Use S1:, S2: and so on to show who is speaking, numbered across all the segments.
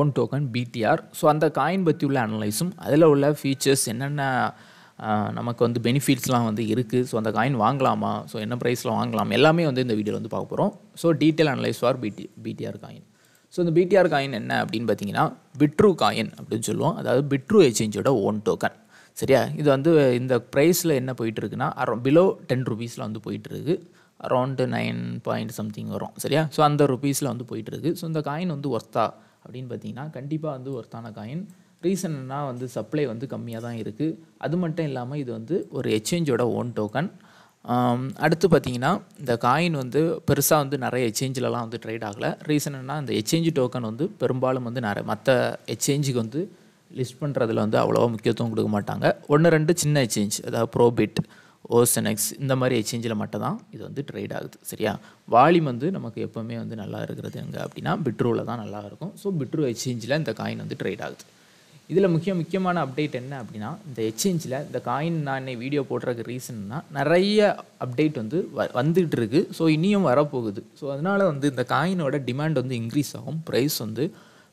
S1: own token BTR so அந்த coin பற்றி உள்ள அனலைஸும் அதில் உள்ள ஃபீச்சர்ஸ் என்னென்ன நமக்கு வந்து பெனிஃபிட்ஸ்லாம் வந்து இருக்குது ஸோ அந்த காயின் வாங்கலாமா ஸோ என்ன ப்ரைஸில் வாங்கலாம் எல்லாமே வந்து இந்த வீடியோவில் வந்து பார்க்க போகிறோம் so detail analyse for BT BTR coin so இந்த பிடிஆர் காயின் என்ன அப்படின்னு பார்த்தீங்கன்னா பிட்ரூ காயின் அப்படின்னு சொல்லுவோம் அதாவது பிட்ரூ எக்ஸ்சேஞ்சோட ஓன் டோக்கன் சரியா இது வந்து இந்த ப்ரைஸில் என்ன போயிட்டுருக்குன்னா அரௌ பிலோ டென் ருபீஸில் வந்து போயிட்டுருக்கு அரௌண்டு நைன் பாயிண்ட் சம்திங் வரும் சரியா ஸோ அந்த ருபீஸில் வந்து போயிட்டுருக்கு ஸோ இந்த காயின் வந்து ஒர்த்தா அப்படின்னு பார்த்தீங்கன்னா கண்டிப்பாக வந்து ஒர்த்தான காயின் ரீசன்னா வந்து சப்ளை வந்து கம்மியாக தான் இருக்குது அது மட்டும் இல்லாமல் இது வந்து ஒரு எக்ஸ்சேஞ்சோட ஓன் டோக்கன் அடுத்து பார்த்தீங்கன்னா இந்த காயின் வந்து பெருசாக வந்து நிறைய எக்ஸ்சேஞ்சிலலாம் வந்து ட்ரேட் ஆகலை ரீசன் என்ன இந்த எக்ஸ்சேஞ்சு டோக்கன் வந்து பெரும்பாலும் வந்து நிறைய மற்ற எக்ஸ்சேஞ்சுக்கு வந்து லிஸ்ட் பண்ணுறதுல வந்து அவ்வளோவா முக்கியத்துவம் கொடுக்க மாட்டாங்க ஒன்று ரெண்டு சின்ன எக்ஸ்சேஞ்ச் அதாவது ப்ரோபிட் ஓசனெக்ஸ் இந்த மாதிரி எக்ஸ்சேஞ்சில் மட்டும்தான் இது வந்து ட்ரேட் ஆகுது சரியா வால்யூம் வந்து நமக்கு எப்போவுமே வந்து நல்லா இருக்கிறது எங்கே அப்படின்னா பிட்ரோவில் தான் நல்லா இருக்கும் ஸோ பிட்ரோ எக்ஸ்சேஞ்சில் இந்த காயின் வந்து ட்ரேட் ஆகுது இதில் முக்கிய முக்கியமான அப்டேட் என்ன அப்படின்னா இந்த எக்ஸ்சேஞ்சில் இந்த காயின் நான் இன்னைக்கு வீடியோ போடுறதுக்கு ரீசன்னா நிறைய அப்டேட் வந்து வ வந்துகிட்டு இருக்குது ஸோ இனியும் வரப்போகுது ஸோ அதனால் வந்து இந்த காயினோட டிமாண்ட் வந்து இன்க்ரீஸ் ஆகும் ப்ரைஸ் வந்து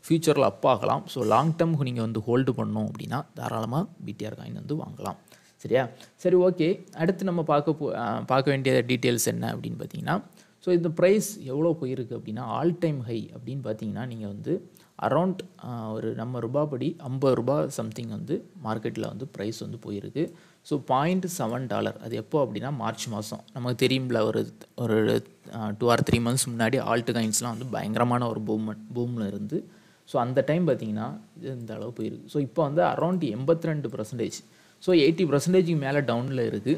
S1: ஃப்யூச்சரில் அப்பாகலாம் ஸோ லாங் டேர்முக்கு நீங்கள் வந்து ஹோல்டு பண்ணோம் அப்படின்னா தாராளமாக பிடிஆர் காயின் வந்து வாங்கலாம் சரியா சரி ஓகே அடுத்து நம்ம பார்க்க போ பார்க்க வேண்டிய டீட்டெயில்ஸ் என்ன அப்படின்னு பார்த்தீங்கன்னா ஸோ இந்த ப்ரைஸ் எவ்வளோ போயிருக்கு அப்படின்னா ஆல் டைம் ஹை அப்படின்னு பார்த்தீங்கன்னா நீங்கள் வந்து அரௌண்ட் ஒரு நம்ம ரூபா படி ஐம்பது ரூபா சம்திங் வந்து மார்க்கெட்டில் வந்து ப்ரைஸ் வந்து போயிருக்கு ஸோ பாயிண்ட் செவன் டாலர் அது எப்போ அப்படின்னா மார்ச் மாதம் நமக்கு தெரியும்ல ஒரு ஒரு டூ ஆர் த்ரீ மந்த்ஸ் முன்னாடி ஆல்ட் காயின்ஸ்லாம் வந்து பயங்கரமான ஒரு பூம்மன் பூமில் இருந்து ஸோ அந்த டைம் பார்த்திங்கன்னா இந்த அளவு போயிருக்கு ஸோ இப்போ வந்து அரௌண்ட் எண்பத்தி ரெண்டு பர்சன்டேஜ் ஸோ எயிட்டி பர்சன்டேஜுக்கு மேலே டவுனில் இருக்குது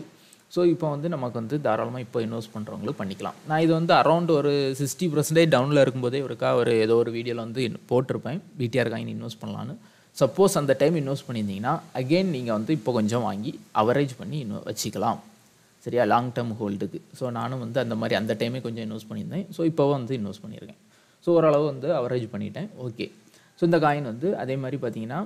S1: ஸோ இப்போ வந்து நமக்கு வந்து தாராளமாக இப்போ இன்வெஸ்ட் பண்ணுறவங்களும் பண்ணிக்கலாம் நான் இது வந்து அரௌண்ட் ஒரு சிக்ஸ்டி பர்சன்டேஜ் டவுனில் இருக்கும்போதே ஒருக்கா ஒரு ஏதோ ஒரு வீடியோவில் வந்து போட்டிருப்பேன் பிடிஆர் காயின் இன்வெஸ்ட் பண்ணலான்னு சப்போஸ் அந்த டைம் இன்வெஸ்ட் பண்ணியிருந்தீங்கன்னா அகெயின் நீங்கள் வந்து இப்போ கொஞ்சம் வாங்கி அவரேஜ் பண்ணி இன்னும் வச்சுக்கலாம் சரியா லாங் டேர்ம் ஹோல்டுக்கு ஸோ நானும் வந்து அந்த மாதிரி அந்த டைமே கொஞ்சம் இன்வெஸ்ட் பண்ணியிருந்தேன் ஸோ இப்போவும் வந்து இன்வெஸ்ட் பண்ணியிருக்கேன் ஸோ ஓரளவு வந்து அவரேஜ் பண்ணிட்டேன் ஓகே ஸோ இந்த காயின் வந்து அதே மாதிரி பார்த்தீங்கன்னா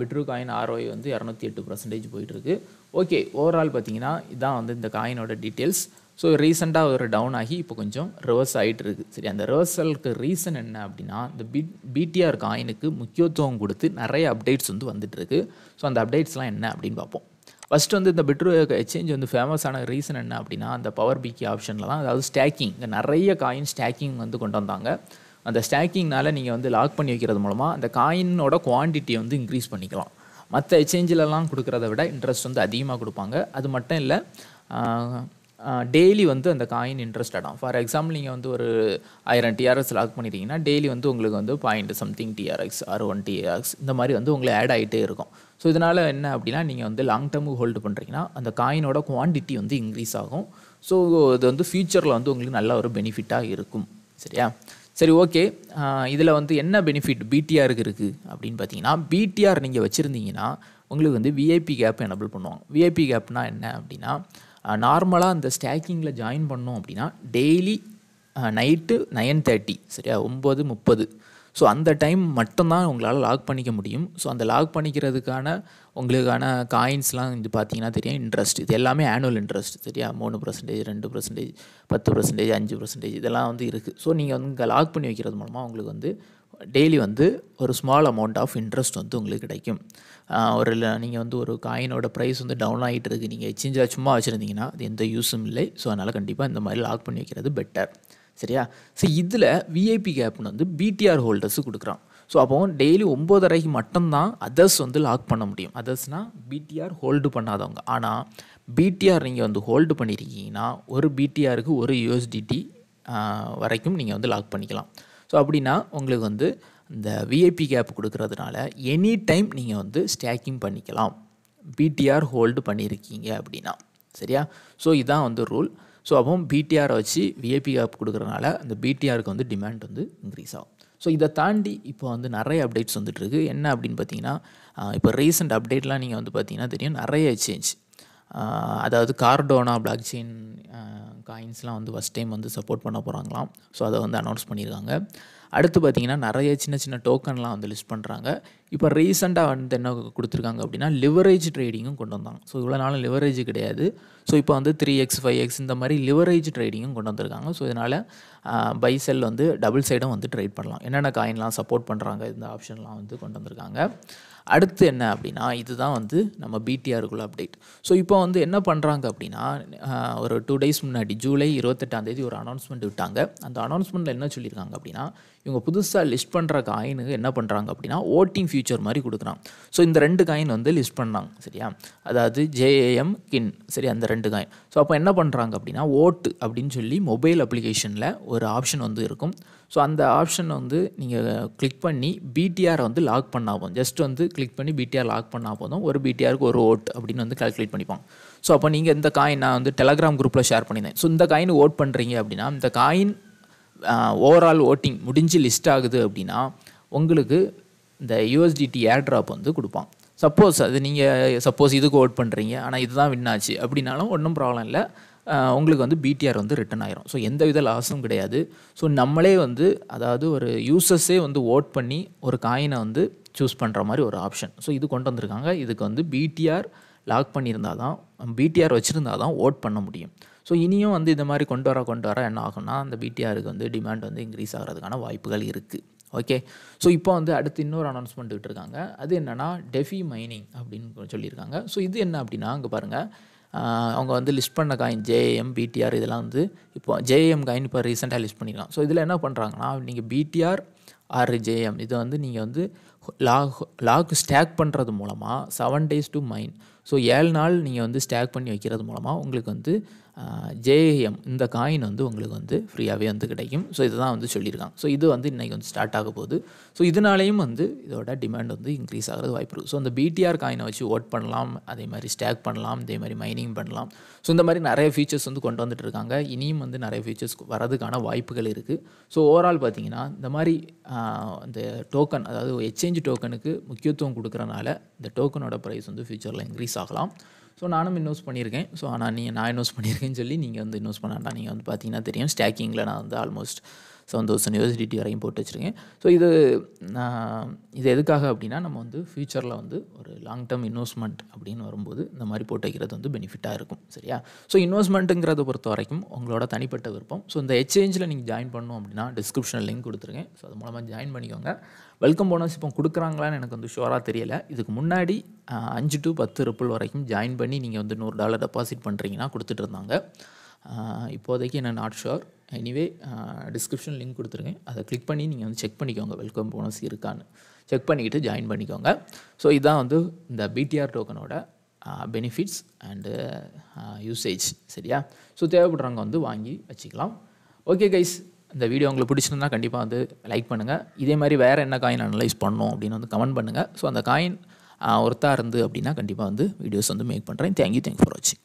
S1: பிட்ரூ காயின் ஆர்ஓஐ வந்து இரநூத்தி எட்டு பர்சன்டேஜ் போயிட்டுருக்கு ஓகே ஓவரால் பார்த்தீங்கன்னா இதான் வந்து இந்த காயினோட டீட்டெயில்ஸ் ஸோ ரீசெண்டாக ஒரு டவுன் ஆகி இப்போ கொஞ்சம் ரிவர்ஸ் ஆகிட்டு இருக்குது சரி அந்த ரிவர்சலுக்கு ரீசன் என்ன அப்படின்னா இந்த பி பிடிஆர் காயினுக்கு முக்கியத்துவம் கொடுத்து நிறைய அப்டேட்ஸ் வந்து வந்துட்டுருக்கு ஸோ அந்த அப்டேட்ஸ்லாம் என்ன அப்படின்னு பார்ப்போம் ஃபஸ்ட்டு வந்து இந்த பிட்ரூ எக்ஸ்சேஞ்ச் வந்து ஃபேமஸான ரீசன் என்ன அப்படின்னா அந்த பவர் பிக்கி ஆப்ஷனில் தான் அதாவது ஸ்டாக்கிங் நிறைய காயின் ஸ்டாக்கிங் வந்து கொண்டு வந்தாங்க அந்த ஸ்டாக்கிங்னால் நீங்கள் வந்து லாக் பண்ணி வைக்கிறது மூலமாக அந்த காயினோட குவான்டிட்டியை வந்து இன்க்ரீஸ் பண்ணிக்கலாம் மற்ற எக்ஸ்சேஞ்சிலலாம் கொடுக்குறத விட இன்ட்ரெஸ்ட் வந்து அதிகமாக கொடுப்பாங்க அது மட்டும் இல்லை டெய்லி வந்து அந்த காயின் இன்ட்ரெஸ்ட் ஆகும் ஃபார் எக்ஸாம்பிள் நீங்கள் வந்து ஒரு ஆயிரம் டிஆர்எஸ் லாக் பண்ணிட்டீங்கன்னா டெய்லி வந்து உங்களுக்கு வந்து point something TRX or one TRX இந்த மாதிரி வந்து உங்களை ஆட் ஆகிட்டே இருக்கும் ஸோ இதனால் என்ன அப்படின்னா நீங்கள் வந்து லாங் டேர்முக்கு ஹோல்டு பண்ணுறீங்கன்னா அந்த காயினோட குவான்டிட்டி வந்து இன்க்ரீஸ் ஆகும் ஸோ இது வந்து ஃப்யூச்சரில் வந்து உங்களுக்கு நல்ல ஒரு பெனிஃபிட்டாக இருக்கும் சரியா சரி ஓகே இதில் வந்து என்ன பெனிஃபிட் பிடிஆருக்கு இருக்குது அப்படின்னு பார்த்தீங்கன்னா பிடிஆர் நீங்கள் வச்சுருந்தீங்கன்னா உங்களுக்கு வந்து விஐபி கேப் எனபிள் பண்ணுவாங்க விஐபி கேப்னா என்ன அப்படின்னா நார்மலாக அந்த ஸ்டாக்கிங்கில் ஜாயின் பண்ணோம் அப்படின்னா டெய்லி நைட்டு நைன் தேர்ட்டி சரியா ஒம்பது முப்பது ஸோ அந்த டைம் மட்டும்தான் உங்களால் லாக் பண்ணிக்க முடியும் ஸோ அந்த லாக் பண்ணிக்கிறதுக்கான உங்களுக்கான காயின்ஸ்லாம் இது பார்த்தீங்கன்னா தெரியும் இன்ட்ரெஸ்ட் இது எல்லாமே ஆனுவல் இன்ட்ரெஸ்ட் சரியா மூணு பர்சன்டேஜ் ரெண்டு பர்சன்டேஜ் பத்து பர்சன்டேஜ் அஞ்சு பர்சன்டேஜ் இதெல்லாம் வந்து இருக்குது ஸோ நீங்கள் வந்து இங்கே லாக் பண்ணி வைக்கிறது மூலமாக உங்களுக்கு வந்து டெய்லி வந்து ஒரு ஸ்மால் அமௌண்ட் ஆஃப் இன்ட்ரெஸ்ட் வந்து உங்களுக்கு கிடைக்கும் ஒரு நீங்கள் வந்து ஒரு காயினோட ப்ரைஸ் வந்து டவுன் ஆகிட்டு இருக்குது நீங்கள் எக்ஸ்சேஞ்சாக சும்மா வச்சுருந்தீங்கன்னா அது எந்த யூஸும் இல்லை ஸோ அதனால் கண்டிப்பாக இந்த மாதிரி லாக் பண்ணி வைக்கிறது பெட்டர் சரியா ஸோ இதில் விஐபி கேப்னு வந்து பிடிஆர் ஹோல்டர்ஸு கொடுக்குறான் ஸோ அப்போ டெய்லி ஒம்போதரைக்கு மட்டும்தான் அதர்ஸ் வந்து லாக் பண்ண முடியும் அதர்ஸ்னால் பிடிஆர் ஹோல்டு பண்ணாதவங்க ஆனால் பிடிஆர் நீங்கள் வந்து ஹோல்டு பண்ணியிருக்கீங்கன்னா ஒரு பிடிஆருக்கு ஒரு யூஎஸ்டிடி வரைக்கும் நீங்கள் வந்து லாக் பண்ணிக்கலாம் ஸோ அப்படின்னா உங்களுக்கு வந்து இந்த விஐபி கேப் கொடுக்கறதுனால எனி டைம் நீங்கள் வந்து ஸ்டேக்கிங் பண்ணிக்கலாம் பிடிஆர் ஹோல்டு பண்ணியிருக்கீங்க அப்படின்னா சரியா ஸோ இதான் வந்து ரூல் ஸோ அப்போ பிடிஆரை வச்சு விஏபி ஆப் கொடுக்குறனால அந்த பிடிஆருக்கு வந்து டிமாண்ட் வந்து இன்க்ரீஸ் ஆகும் ஸோ இதை தாண்டி இப்போ வந்து நிறைய அப்டேட்ஸ் வந்துட்டுருக்கு என்ன அப்படின்னு பார்த்தீங்கன்னா இப்போ ரீசெண்ட் அப்டேட்லாம் நீங்கள் வந்து பார்த்தீங்கன்னா தெரியும் நிறைய சேஞ்ச் அதாவது கார்டோனா பிளாக் செயின் காயின்ஸ்லாம் வந்து ஃபஸ்ட் டைம் வந்து சப்போர்ட் பண்ண போகிறாங்களாம் ஸோ அதை வந்து அனௌன்ஸ் பண்ணியிருக்காங்க அடுத்து பார்த்தீங்கன்னா நிறைய சின்ன சின்ன டோக்கன்லாம் வந்து லிஸ்ட் பண்ணுறாங்க இப்போ ரீசெண்டாக வந்து என்ன கொடுத்துருக்காங்க அப்படின்னா லிவரேஜ் ட்ரேடிங்கும் கொண்டு வந்தாங்க ஸோ இவ்வளோ நாளும் லிவரேஜ் கிடையாது ஸோ இப்போ வந்து த்ரீ எக்ஸ் ஃபைவ் எக்ஸ் இந்த மாதிரி லிவரேஜ் ட்ரேடிங்கும் கொண்டு வந்திருக்காங்க ஸோ இதனால் பை செல் வந்து டபுள் சைடும் வந்து ட்ரேட் பண்ணலாம் என்னென்ன காயின்லாம் சப்போர்ட் பண்ணுறாங்க இந்த ஆப்ஷன்லாம் வந்து கொண்டு வந்திருக்காங்க அடுத்து என்ன அப்படின்னா இதுதான் வந்து நம்ம பிடிஆருக்குள்ள அப்டேட் ஸோ இப்போ வந்து என்ன பண்ணுறாங்க அப்படின்னா ஒரு டூ டேஸ் முன்னாடி ஜூலை இருபத்தெட்டாந்தேதி ஒரு அனௌன்ஸ்மெண்ட் விட்டாங்க அந்த அனௌன்ஸ்மெண்ட்டில் என்ன சொல்லியிருக்காங்க அப்படின்னா இவங்க புதுசாக லிஸ்ட் பண்ணுற காயினுக்கு என்ன பண்ணுறாங்க அப்படின்னா ஓட்டிங் ஃபியூச்சர் மாதிரி கொடுக்குறாங்க ஸோ இந்த ரெண்டு காயின் வந்து லிஸ்ட் பண்ணாங்க சரியா அதாவது ஜேஏஎம் கின் சரி அந்த ரெண்டு காயின் ஸோ அப்போ என்ன பண்ணுறாங்க அப்படின்னா ஓட்டு அப்படின்னு சொல்லி மொபைல் அப்ளிகேஷனில் ஒரு ஆப்ஷன் வந்து இருக்கும் ஸோ அந்த ஆப்ஷனை வந்து நீங்கள் கிளிக் பண்ணி பிடிஆர் வந்து லாக் பண்ணால் போதும் ஜஸ்ட் வந்து கிளிக் பண்ணி பிடிஆர் லாக் பண்ணால் போதும் ஒரு பிடிஆருக்கு ஒரு ஓட் அப்படின்னு வந்து கால்குலேட் பண்ணிப்பாங்க ஸோ அப்போ நீங்கள் இந்த காயின் நான் வந்து டெலகிராம் குரூப்பில் ஷேர் பண்ணியிருந்தேன் ஸோ இந்த காயின் ஓட் பண்ணுறீங்க அப்படின்னா இந்த காயின் ஓவரால் ஓட்டிங் முடிஞ்சு லிஸ்ட் ஆகுது அப்படின்னா உங்களுக்கு இந்த யூஎஸ்டிடி ஏர் ட்ராப் வந்து கொடுப்பான் சப்போஸ் அது நீங்கள் சப்போஸ் இதுக்கு ஓட் பண்ணுறீங்க ஆனால் இதுதான் வின் ஆச்சு அப்படின்னாலும் ஒன்றும் ப்ராப்ளம் இல்லை உங்களுக்கு வந்து பிடிஆர் வந்து ரிட்டன் ஆயிரும் ஸோ எந்த வித லாஸும் கிடையாது ஸோ நம்மளே வந்து அதாவது ஒரு யூசர்ஸே வந்து ஓட் பண்ணி ஒரு காயினை வந்து சூஸ் பண்ணுற மாதிரி ஒரு ஆப்ஷன் ஸோ இது கொண்டு வந்திருக்காங்க இதுக்கு வந்து பிடிஆர் லாக் பண்ணியிருந்தால் தான் பிடிஆர் வச்சுருந்தா தான் ஓட் பண்ண முடியும் ஸோ இனியும் வந்து இந்த மாதிரி கொண்டு வர கொண்டு வர என்ன ஆகும்னா அந்த பிடிஆருக்கு வந்து டிமாண்ட் வந்து இன்க்ரீஸ் ஆகிறதுக்கான வாய்ப்புகள் இருக்குது ஓகே ஸோ இப்போ வந்து அடுத்து இன்னொரு அனௌன்ஸ்மெண்ட் விட்டுருக்காங்க அது என்னென்னா டெஃபி மைனிங் அப்படின்னு சொல்லியிருக்காங்க ஸோ இது என்ன அப்படின்னா அங்கே பாருங்கள் அவங்க வந்து லிஸ்ட் பண்ண காயின் ஜேஎம் பிடிஆர் இதெல்லாம் வந்து இப்போ ஜேஎம் காயின் இப்போ ரீசெண்டாக லிஸ்ட் பண்ணிக்கலாம் ஸோ இதில் என்ன பண்ணுறாங்கன்னா நீங்கள் பிடிஆர் ஆர் ஜேஎம் இதை வந்து நீங்கள் வந்து லாக் லாக் ஸ்டாக் பண்ணுறது மூலமாக seven days to mine so ஏழு நாள் நீங்கள் வந்து ஸ்டாக் பண்ணி வைக்கிறது மூலமாக உங்களுக்கு வந்து ஜேஏஎம் இந்த காயின் வந்து உங்களுக்கு வந்து ஃப்ரீயாகவே வந்து கிடைக்கும் ஸோ இதை தான் வந்து சொல்லியிருக்காங்க ஸோ இது வந்து இன்றைக்கி வந்து ஸ்டார்ட் ஆக போகுது ஸோ இதனாலேயும் வந்து இதோட டிமாண்ட் வந்து இன்க்ரீஸ் ஆகிறது வாய்ப்பு இருக்குது ஸோ அந்த பிடிஆர் காயினை வச்சு ஓட் பண்ணலாம் அதே மாதிரி ஸ்டாக் பண்ணலாம் அதே மாதிரி மைனிங் பண்ணலாம் ஸோ இந்த மாதிரி நிறைய ஃபீச்சர்ஸ் வந்து கொண்டு வந்துட்டு இருக்காங்க இனியும் வந்து நிறைய ஃபீச்சர்ஸ் வரதுக்கான வாய்ப்புகள் இருக்குது ஸோ ஓவரால் பார்த்தீங்கன்னா இந்த மாதிரி இந்த டோக்கன் அதாவது எக்ஸ்சேஞ்ச் டோக்கனுக்கு முக்கியத்துவம் கொடுக்குறனால இந்த டோக்கனோட ப்ரைஸ் வந்து ஃப்யூச்சரில் இன்க்ரீஸ் ஆகலாம் ஸோ நானும் இன்வெஸ்ட் பண்ணியிருக்கேன் ஸோ ஆனால் நீங்கள் நான் இன்வெஸ்ட் பண்ணியிருக்கேன்னு சொல்லி நீங்கள் வந்து இன்வெஸ்ட் பண்ணாண்டா நீங்கள் வந்து பார்த்தீங்கன்னா தெரியும் ஸ்டாக்கிங்கில் நான் வந்து ஆல்மோஸ்ட் செவன் தௌசண்ட் யூனிவர்சிட்டி வரையும் போட்டு வச்சுருக்கேன் ஸோ இது இது எதுக்காக அப்படின்னா நம்ம வந்து ஃப்யூச்சரில் வந்து ஒரு லாங் டேர்ம் இன்வெஸ்ட்மெண்ட் அப்படின்னு வரும்போது இந்த மாதிரி போட்டு வைக்கிறது வந்து பெனிஃபிட்டாக இருக்கும் சரியா ஸோ இன்வெஸ்ட்மெண்ட்டுங்கிறத பொறுத்த வரைக்கும் உங்களோட தனிப்பட்ட விருப்பம் ஸோ இந்த எக்ஸ்சேஞ்சில் நீங்கள் ஜாயின் பண்ணணும் அப்படின்னா டிஸ்கிரிப்ஷனில் லிங்க் கொடுத்துருக்கேன் ஸோ அது மூலமாக ஜாயின் பண்ணிக்கோங்க வெல்கம் போனஸ் இப்போ கொடுக்குறாங்களான்னு எனக்கு வந்து ஷோராக தெரியலை இதுக்கு முன்னாடி அஞ்சு டு பத்து ரிப்பிள் வரைக்கும் ஜாயின் பண்ணி நீங்கள் வந்து நூறு டாலர் டெபாசிட் பண்ணுறீங்கன்னா கொடுத்துட்டு இருந்தாங்க இப்போதைக்கு நான் not sure anyway description link கொடுத்துருங்க அதை கிளிக் பண்ணி நீங்கள் வந்து செக் பண்ணிக்கோங்க வெல்கம் போனஸ் இருக்கான்னு செக் பண்ணிக்கிட்டு ஜாயின் பண்ணிக்கோங்க ஸோ இதுதான் வந்து இந்த பிடிஆர் டோக்கனோட பெனிஃபிட்ஸ் அண்டு யூசேஜ் சரியா ஸோ தேவைப்படுறவங்க வந்து வாங்கி வச்சுக்கலாம் ஓகே கைஸ் இந்த வீடியோ உங்களுக்கு பிடிச்சிருந்தா கண்டிப்பாக வந்து லைக் பண்ணுங்கள் இதே மாதிரி வேறு என்ன காயின் அனலைஸ் பண்ணோம் அப்படின்னு வந்து கமெண்ட் பண்ணுங்கள் ஸோ அந்த காயின் ஒருத்தா இருந்து அப்படின்னா கண்டிப்பாக வந்து வீடியோஸ் வந்து மேக் பண்ணுறேன் தேங்க்யூ தேங்க்ஸ் ஃபார் வாட்சிங்